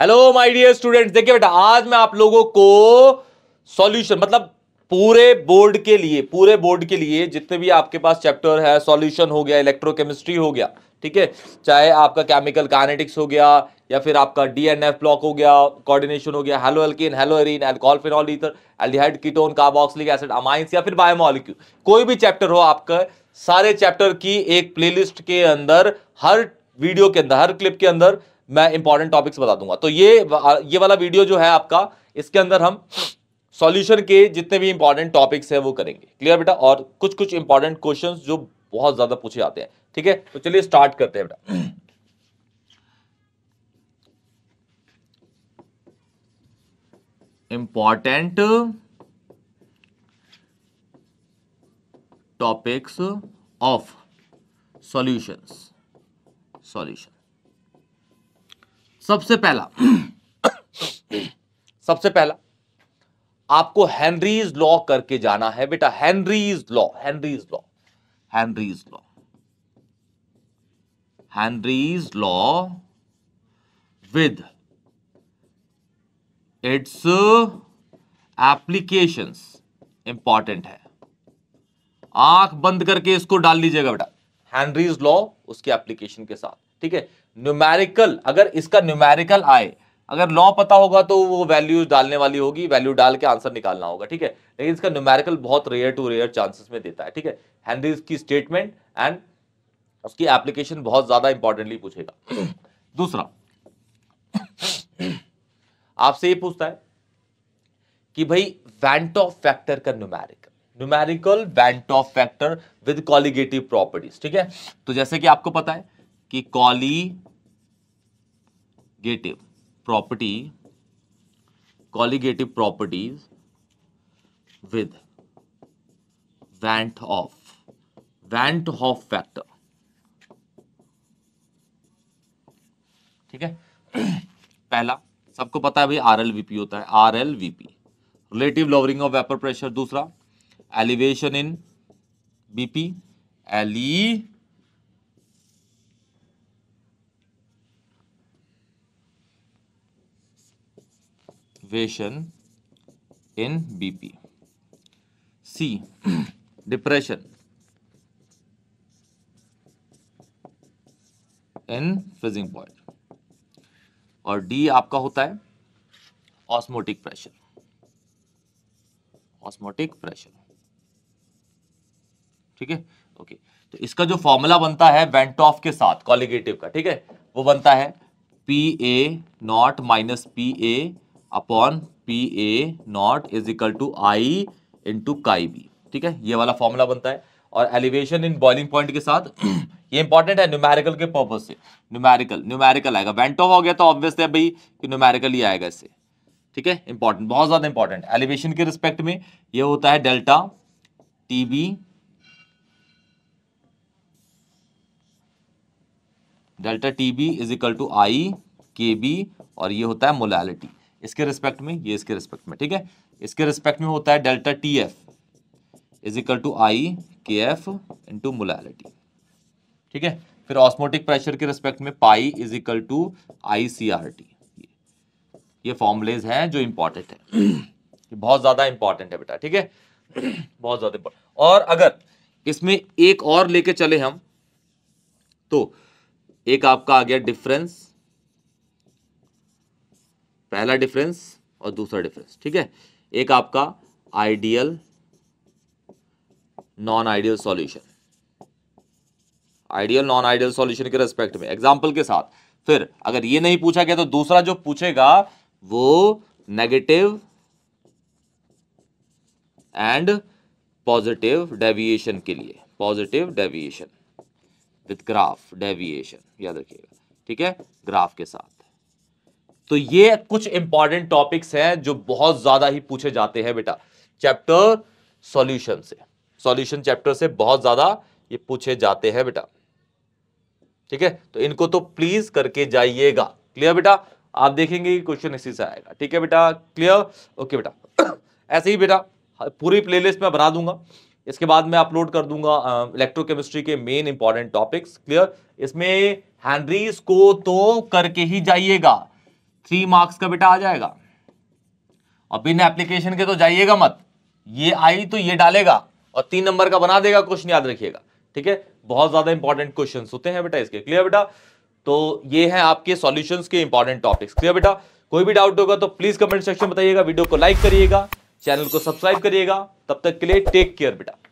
Hello my dear students देखिए बेटा आज मैं आप लोगों को सॉल्यूशन मतलब पूरे बोर्ड के लिए पूरे बोर्ड के लिए जितने भी आपके पास चैप्टर है सॉल्यूशन हो गया इलेक्ट्रोकेमिस्ट्री हो गया ठीक है चाहे आपका केमिकल कानेटिक्स हो गया या फिर आपका डीएनएफ ब्लॉक हो गया कोऑर्डिनेशन हो गया haloalkane haloarene alcohol ether aldehyde ketone carboxylic acid amines या फिर बायोमोलिक्यूल कोई भी चैप्टर हो आपका सारे चैप्टर की एक प्लेलिस्ट के अंदर हर वीडियो के अंदर हर क्लिप के अंदर मैं इंपॉर्टेंट टॉपिक्स बता दूंगा तो ये ये वाला वीडियो जो है आपका इसके अंदर हम सॉल्यूशन के जितने भी इंपॉर्टेंट टॉपिक्स हैं वो करेंगे क्लियर बेटा और कुछ कुछ इंपॉर्टेंट क्वेश्चन जो बहुत ज्यादा पूछे जाते हैं ठीक है तो चलिए स्टार्ट करते हैं बेटा important topics of solutions solution सबसे पहला सबसे पहला आपको हेनरीज लॉ करके जाना है बेटा Henry's law Henry's law Henry's law Henry's law with its applications important है आंख बंद करके इसको डाल लीजिएगा बेटा हेनरीज लॉ उसके एप्लीकेशन के साथ ठीक है न्यूमेरिकल अगर इसका न्यूमेरिकल आए अगर लॉ पता होगा तो वो वैल्यू डालने वाली होगी वैल्यू डाल के आंसर निकालना होगा ठीक है लेकिन इसका न्यूमेरिकल बहुत रेयर टू रेयर चांसेस में देता है ठीक है हेनरी की स्टेटमेंट एंड उसकी एप्लीकेशन बहुत ज़्यादा इंपॉर्टेंटली पूछेगा दूसरा आपसे ये पूछता है कि भाई वैंट ऑफ फैक्टर का numerical numerical Hoff factor with colligative properties ठीक है तो जैसे कि आपको पता है कि colligative property colligative properties with van't Hoff van't Hoff factor ठीक है पहला सबको पता है भाई आर एल वीपी होता है R L VP relative lowering of vapour pressure दूसरा एलिवेशन इन बीपी एली elevation in BP. C. depression in freezing point. और D आपका होता है ऑस्मोटिक प्रेशर ऑस्मोटिक प्रेशर ठीक है ओके तो इसका जो फॉर्मूला बनता है ऑफ के साथ कॉलिगेटिव का ठीक है वो बनता है P A nought minus P A upon P A nought is equal to I into chi B ठीक है ये वाला फॉर्मूला बनता है और एलिवेशन इन बॉइलिंग पॉइंट के साथ ये इंपॉर्टेंट है न्यूमेरिकल के पर्पज से न्यूमेरिकल न्यूमेरिकल आएगा वेंटो हो गया तो ऑब्वियस है भाई कि न्यूमेरिकल ही आएगा इससे ठीक है इंपॉर्टेंट बहुत ज़्यादा इंपॉर्टेंट एलिवेशन के रिस्पेक्ट में ये होता है delta T B delta T B is equal to I K B और ये होता है मोलैलिटी इसके रिस्पेक्ट में ये इसके रिस्पेक्ट में ठीक है इसके रिस्पेक्ट में होता है delta T F is equal to I K F into molality ठीक है फिर ऑस्मोटिक प्रेशर के रिस्पेक्ट में pi is equal to I C R T ये फॉर्मुलेज हैं जो इंपॉर्टेंट है बहुत ज़्यादा इंपॉर्टेंट है बेटा ठीक है बहुत ज़्यादा और अगर इसमें एक और लेके चले हम तो एक आपका आ गया डिफरेंस पहला डिफरेंस और दूसरा डिफरेंस ठीक है एक आपका ideal non ideal solution ideal non ideal solution के रेस्पेक्ट में एग्जांपल के साथ फिर अगर ये नहीं पूछा गया तो दूसरा जो पूछेगा वो नेगेटिव एंड पॉजिटिव डेविएशन के लिए positive deviation with graph deviation याद रखिएगा ठीक है ग्राफ के साथ तो ये कुछ इंपॉर्टेंट टॉपिक्स हैं जो बहुत ज्यादा ही पूछे जाते हैं बेटा चैप्टर सॉल्यूशन से सॉल्यूशन चैप्टर से बहुत ज्यादा ये पूछे जाते हैं बेटा ठीक है तो इनको तो प्लीज करके जाइएगा क्लियर बेटा आप देखेंगे क्वेश्चन इसी से आएगा ठीक है बेटा क्लियर ओके बेटा ऐसे ही बेटा पूरी प्लेलिस्ट मैं बना दूंगा इसके बाद मैं अपलोड कर दूंगा इलेक्ट्रोकेमिस्ट्री के मेन इंपॉर्टेंट टॉपिक्स क्लियर इसमें हैंनरीज को तो करके ही जाइएगा थ्री मार्क्स का बेटा आ जाएगा और बिन एप्लीकेशन के तो जाइएगा मत ये आई तो ये डालेगा और तीन नंबर का बना देगा क्वेश्चन याद रखिएगा ठीक है बहुत ज्यादा इंपॉर्टेंट क्वेश्चन होते हैं बेटा इसके क्लियर बेटा तो ये है आपके सॉल्यूशंस के इंपॉर्टेंट टॉपिक्स क्लियर बेटा कोई भी डाउट होगा तो प्लीज कमेंट सेक्शन बताइएगा वीडियो को लाइक करिएगा चैनल को सब्सक्राइब करिएगा तब तक के लिए टेक केयर बेटा